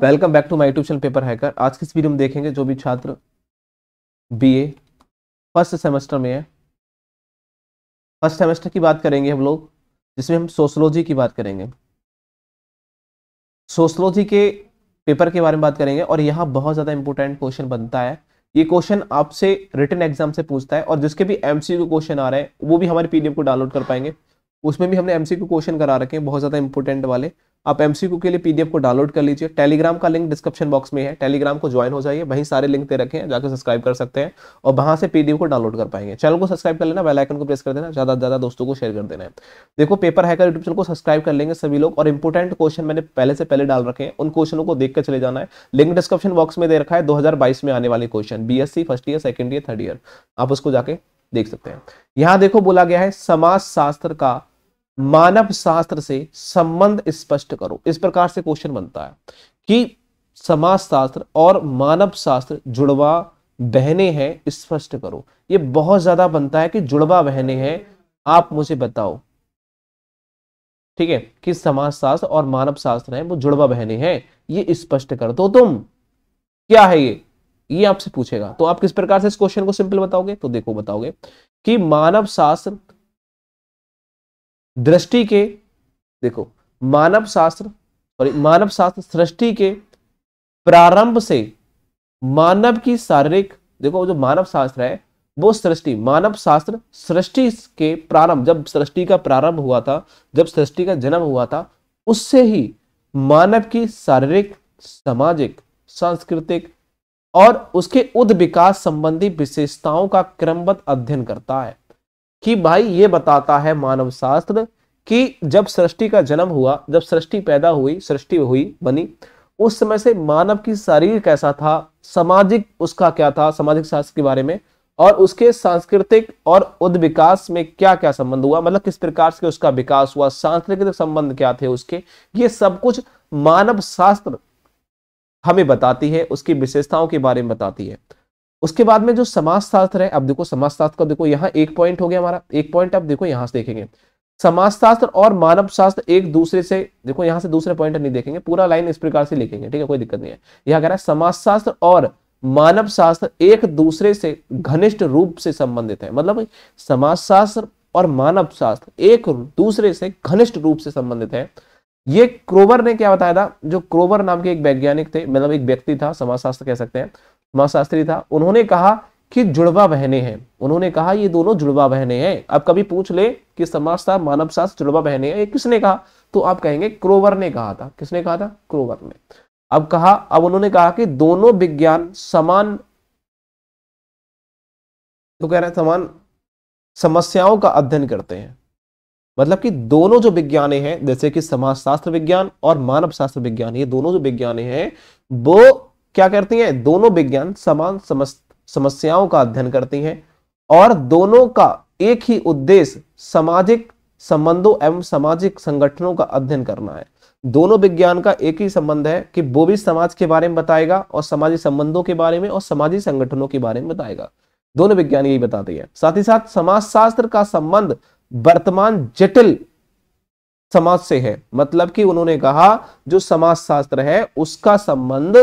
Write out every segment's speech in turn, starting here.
welcome back to my YouTube channel paper hacker आज की इस वीडियो में देखेंगे जो भी छात्र बीए फर्स्ट सेमेस्टर में है फर्स्ट सेमेस्टर की बात करेंगे हम लोग जिसमें हम सोशलॉजी की बात करेंगे सोशलॉजी के पेपर के बारे में बात करेंगे और यहाँ बहुत ज़्यादा इंपॉर्टेंट क्वेश्चन बनता है ये क्वेश्चन आपसे रिटर्न एग्जाम से पूछता है और जिसके भी एम क्वेश्चन आ रहे हैं वो भी हमारे पी को डाउनलोड कर पाएंगे उसमें भी हमने एम क्वेश्चन करा रखे हैं बहुत ज़्यादा इंपॉर्टेंट वाले आप एमसीक्यू के लिए पीडीएफ को डाउनलोड कर लीजिए टेलीग्राम का लिंक डिस्क्रिप्शन बॉक्स में है टेलीग्राम को ज्वाइन हो जाइए वहीं सारे लिंक दे रखे हैं जाकर सब्सक्राइब कर सकते हैं और वहां से पीडीएफ को डाउनलोड कर पाएंगे चैनल को सब्सक्राइब कर लेना बेलाइकन को प्रेस कर देना ज्यादा ज्यादा दोस्तों को शेयर कर देना है देखो पेपर हैकर यूट्यूब चैनल को सब्सक्राइब कर लेंगे सभी लोग और इंपॉर्टेंट क्वेश्चन मैंने पहले से पहले डाल रखे हैं उन क्वेश्चनों को देखकर चले जाना है लिंक डिस्क्रिप्शन बॉक्स में दे रखा है दो में आने वाले question B first year second year third year आप उसको जाके देख सकते हैं यहाँ देखो बोला गया है समाज शास्त्र का मानव शास्त्र से संबंध स्पष्ट करो इस प्रकार से क्वेश्चन बनता है कि समाज शास्त्र और मानव शास्त्र जुड़वा बहने हैं स्पष्ट करो ये बहुत ज्यादा बनता है कि जुड़वा बहने हैं आप मुझे बताओ ठीक है कि समाज शास्त्र और मानव शास्त्र है वो जुड़वा बहने हैं ये स्पष्ट कर दो तुम क्या है ये ये आपसे पूछेगा तो आप किस प्रकार से इस क्वेश्चन को सिंपल बताओगे तो देखो बताओगे कि मानव शास्त्र दृष्टि के देखो मानव शास्त्र सॉरी मानव शास्त्र सृष्टि के प्रारंभ से मानव की शारीरिक देखो जो मानव शास्त्र है वो सृष्टि मानव शास्त्र सृष्टि के प्रारंभ जब सृष्टि का प्रारंभ हुआ था जब सृष्टि का जन्म हुआ था उससे ही मानव की शारीरिक सामाजिक सांस्कृतिक और उसके उद विकास संबंधी विशेषताओं का क्रमबद्ध अध्ययन करता है कि भाई ये बताता है मानव शास्त्र कि जब सृष्टि का जन्म हुआ जब सृष्टि पैदा हुई सृष्टि हुई बनी उस समय से मानव की शरीर कैसा था सामाजिक उसका क्या था सामाजिक शास्त्र के बारे में और उसके सांस्कृतिक और उद्विकास में क्या क्या संबंध हुआ मतलब किस प्रकार से उसका विकास हुआ सांस्कृतिक संबंध क्या थे उसके ये सब कुछ मानव शास्त्र हमें बताती है उसकी विशेषताओं के बारे में बताती है उसके बाद में जो समाजशास्त्र है अब देखो समाजशास्त्र का देखो यहाँ एक पॉइंट हो गया हमारा एक पॉइंट आप देखो यहाँ से देखेंगे समाजशास्त्र और मानव शास्त्र एक दूसरे से देखो यहाँ से दूसरे पॉइंट नहीं देखेंगे पूरा लाइन इस प्रकार से लिखेंगे ठीक है कोई दिक्कत नहीं है यह कह रहा है समाजशास्त्र और मानव शास्त्र एक दूसरे से घनिष्ठ रूप से संबंधित है मतलब समाजशास्त्र और मानव शास्त्र एक दूसरे से घनिष्ठ रूप से संबंधित है ये क्रोवर ने क्या बताया था जो क्रोवर नाम के एक वैज्ञानिक थे मतलब एक व्यक्ति था समाजशास्त्र कह सकते हैं शास्त्री था उन्होंने कहा कि जुड़वा बहने हैं उन्होंने कहा ये दोनों जुड़वा बहने हैं अब कभी पूछ ले कि समाजशास्त्र मानव शास्त्र जुड़वा बहने हैं किसने कहा तो आप कहेंगे क्रोवर ने कहा था किसने कहा था क्रोवर ने अब कहा अब उन्होंने कहा कि दोनों विज्ञान समान तो कह रहे हैं समान समस्याओं का अध्ययन करते हैं मतलब कि दोनों जो विज्ञाने हैं जैसे कि समाजशास्त्र विज्ञान और मानव शास्त्र विज्ञान ये दोनों जो विज्ञाने हैं वो क्या करती हैं दोनों विज्ञान समान समस्याओं का अध्ययन करती हैं और दोनों का एक ही उद्देश्य सामाजिक संबंधों एवं सामाजिक संगठनों का अध्ययन करना है दोनों विज्ञान का एक ही संबंध है कि वो भी समाज के बारे में बताएगा और सामाजिक संबंधों के बारे में और सामाजिक संगठनों के बारे में बताएगा दोनों विज्ञान यही बताते हैं साथ ही साथ समाजशास्त्र का संबंध वर्तमान जटिल समाज से है मतलब कि उन्होंने कहा जो समाजशास्त्र है उसका संबंध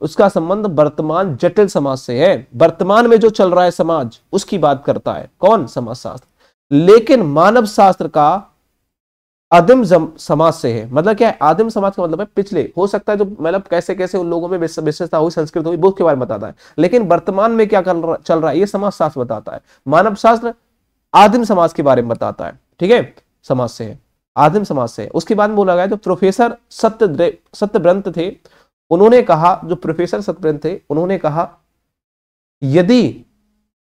उसका संबंध वर्तमान जटिल समाज से है वर्तमान में जो चल रहा है समाज उसकी बात करता है कौन समाज शास्त्र लेकिन मानव शास्त्र का आदिम समाज से है मतलब क्या है आदिम समाज का मतलब है पिछले हो सकता है जो तो मतलब कैसे कैसे उन लोगों में विशेषता हुई संस्कृत हुई बुद्ध के बारे में बताता है लेकिन वर्तमान में क्या चल रहा है ये समाज शास्त्र बताता है मानव शास्त्र आदिम समाज के बारे में बताता है ठीक है समाज से है आदिम समाज से उसके बाद में बोला गया जो प्रोफेसर सत्य सत्य ग्रंथ थे उन्होंने कहा जो प्रोफेसर सतप्रेम थे उन्होंने कहा यदि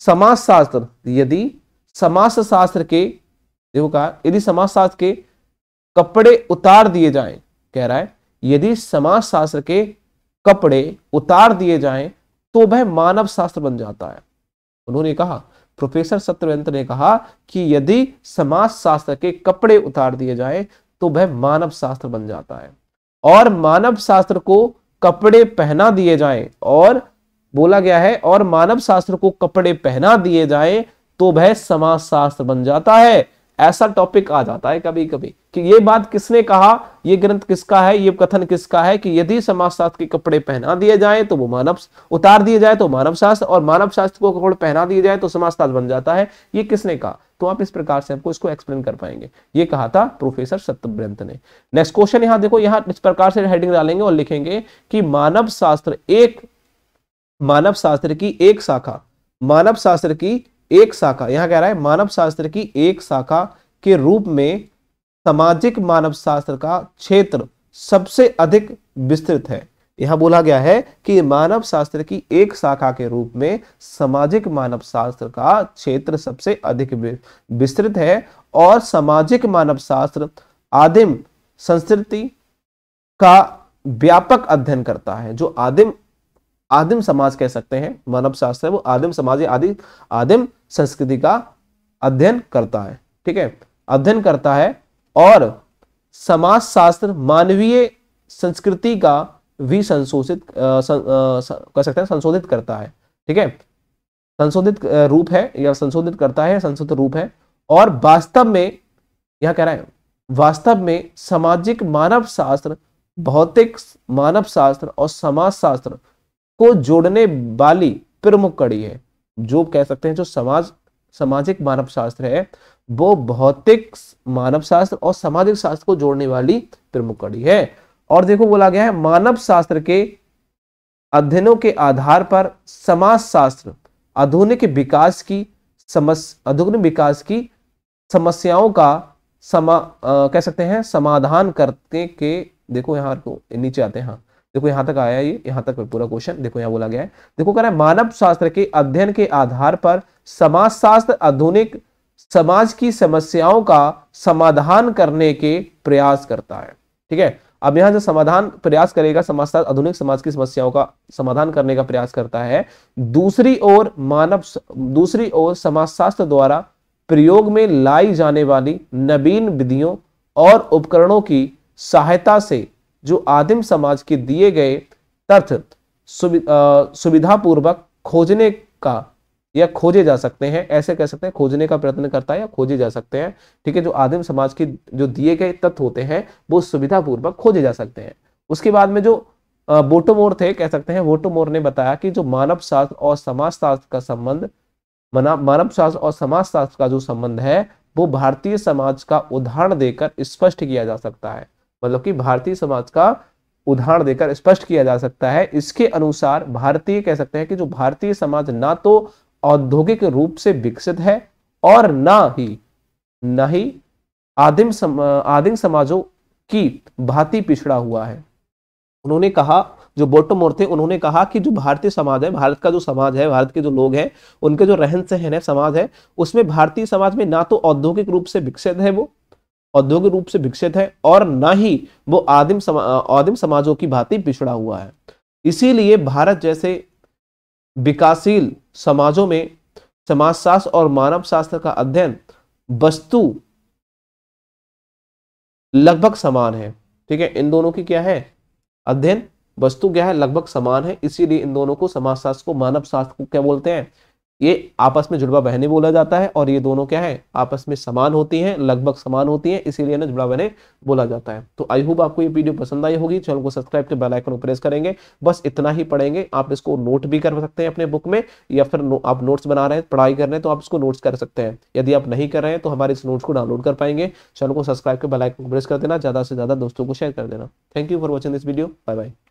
समाज शास्त्र यदि समाज शास्त्र के देखो कहा यदि समाज शास्त्र के कपड़े उतार दिए जाएं कह रहा है यदि समाज शास्त्र के कपड़े उतार दिए जाएं तो वह मानव शास्त्र बन जाता है उन्होंने कहा प्रोफेसर सत्यवेंद्र ने कहा कि यदि समाज शास्त्र के कपड़े उतार दिए जाएं तो वह मानव शास्त्र बन जाता है और मानव शास्त्र को कपड़े पहना दिए जाएं और बोला गया है और मानव शास्त्र को कपड़े पहना दिए जाएं तो वह समाज शास्त्र बन जाता है ऐसा टॉपिक आ जाता है कभी कभी कि ये बात किसने कहा ये ग्रंथ किसका है ये कथन किसका है कि यदि समाजशास्त्र के कपड़े पहना दिए जाए तो वो मानव उतार दिए जाए तो मानव शास्त्र और मानव शास्त्र को कपड़े पहना दिए जाए तो समाजशास्त्र बन जाता है ये किसने कहा तो आप इस प्रकार से आपको इसको एक्सप्लेन कर पाएंगे ये कहा था प्रोफेसर सत्यव्रंथ ने नेक्स्ट क्वेश्चन यहां देखो यहां इस प्रकार से हेडिंग डालेंगे और लिखेंगे कि मानव शास्त्र एक मानव शास्त्र की एक शाखा मानव शास्त्र की एक शाखा यहां कह रहा है मानव शास्त्र की एक शाखा के रूप में सामाजिक मानव शास्त्र का क्षेत्र सबसे अधिक विस्तृत है यहां बोला गया है कि मानव शास्त्र की एक शाखा के रूप में सामाजिक मानव शास्त्र का क्षेत्र सबसे अधिक विस्तृत है और सामाजिक मानव शास्त्र आदिम संस्कृति का व्यापक अध्ययन करता है जो आदिम आदिम समाज कह सकते हैं मानव शास्त्र है वो आदिम समाज आदि आदिम संस्कृति का अध्ययन करता है ठीक है अध्ययन करता है और समाज शास्त्र मानवीय संस्कृति का भी संशोधित कर सकते हैं संशोधित करता है ठीक है संशोधित रूप है या संशोधित करता है संशोधित रूप है और वास्तव में यह कह रहा है वास्तव में सामाजिक मानव शास्त्र भौतिक मानव शास्त्र और समाज शास्त्र को जोड़ने वाली प्रमुख कड़ी है जो कह सकते हैं जो समाज सामाजिक मानव शास्त्र है वो भौतिक मानव शास्त्र और सामाजिक शास्त्र को जोड़ने वाली प्रमुख कड़ी है और देखो बोला गया है मानव शास्त्र के अध्ययनों के आधार पर समाज शास्त्र आधुनिक विकास की समस्या आधुनिक विकास की समस्याओं का समा आ, कह सकते हैं समाधान करते के देखो यहाँ को नीचे आते हैं हाँ देखो यहाँ तक आया ये यहां तक पूरा क्वेश्चन देखो यहां बोला गया है देखो कह रहा है मानव शास्त्र के अध्ययन के आधार पर समाजशास्त्र आधुनिक समाज की समस्याओं का समाधान करने के प्रयास करता है ठीक है अब यहां जो समाधान प्रयास करेगा समाजशास्त्र आधुनिक समाज की समस्याओं का समाधान करने का प्रयास करता है दूसरी ओर मानव दूसरी ओर समाजशास्त्र द्वारा प्रयोग में लाई जाने वाली नवीन विधियों और उपकरणों की सहायता से जो आदिम समाज के दिए गए तथ्य सुविधापूर्वक खोजने का या खोजे जा सकते हैं ऐसे कह सकते हैं खोजने का प्रयत्न करता है या खोजे जा सकते हैं ठीक है जो आदिम समाज की जो दिए गए तत्व होते हैं वो सुविधापूर्वक खोजे जा सकते हैं उसके बाद में जो बोटोमोर थे कह सकते हैं वोटोमोर ने बताया कि जो मानव शास्त्र और समाज शास्त्र का संबंध मानव शास्त्र और समाज शास्त्र का जो संबंध है वो भारतीय समाज का उदाहरण देकर स्पष्ट किया जा सकता है मतलब कि भारतीय समाज का उदाहरण देकर स्पष्ट किया जा सकता है इसके अनुसार भारतीय कह सकते हैं कि जो भारतीय समाज ना तो औद्योगिक रूप से विकसित है और ना ही न ही आदिम सम, आदिम समाजों की भांति पिछड़ा हुआ है उन्होंने कहा जो बोटोमोर थे उन्होंने कहा कि जो भारतीय समाज है भारत का जो समाज है भारत के जो लोग हैं उनके जो रहन सहन है समाज है उसमें भारतीय समाज में ना तो औद्योगिक रूप से विकसित है वो औद्योगिक रूप से विकसित है और ना ही वो आदिम समा, आदिम समाजों की भांति पिछड़ा हुआ है इसीलिए भारत जैसे विकासशील समाजों में समाजशास्त्र और मानव शास्त्र का अध्ययन वस्तु लगभग समान है ठीक है इन दोनों की क्या है अध्ययन वस्तु क्या है लगभग समान है इसीलिए इन दोनों को समाजशास्त्र को मानव शास्त्र को क्या बोलते हैं ये आपस में जुड़वा बहने बोला जाता है और ये दोनों क्या है आपस में समान होती हैं लगभग समान होती हैं इसीलिए ना जुड़वा बहने बोला जाता है तो आई होप आपको ये वीडियो पसंद आई होगी चैनल को सब्सक्राइब के बेल आइकन को प्रेस करेंगे बस इतना ही पढ़ेंगे आप इसको नोट भी कर सकते हैं अपने बुक में या फिर नो, आप नोट्स बना रहे हैं पढ़ाई कर रहे हैं तो आप इसको नोट्स कर सकते हैं यदि आप नहीं कर रहे हैं तो हमारे इस नोट्स को डाउनलोड कर पाएंगे चैनल को सब्सक्राइब के बेलाइकन को प्रेस कर देना ज़्यादा से ज़्यादा दोस्तों को शेयर कर देना thank you for watching this video bye bye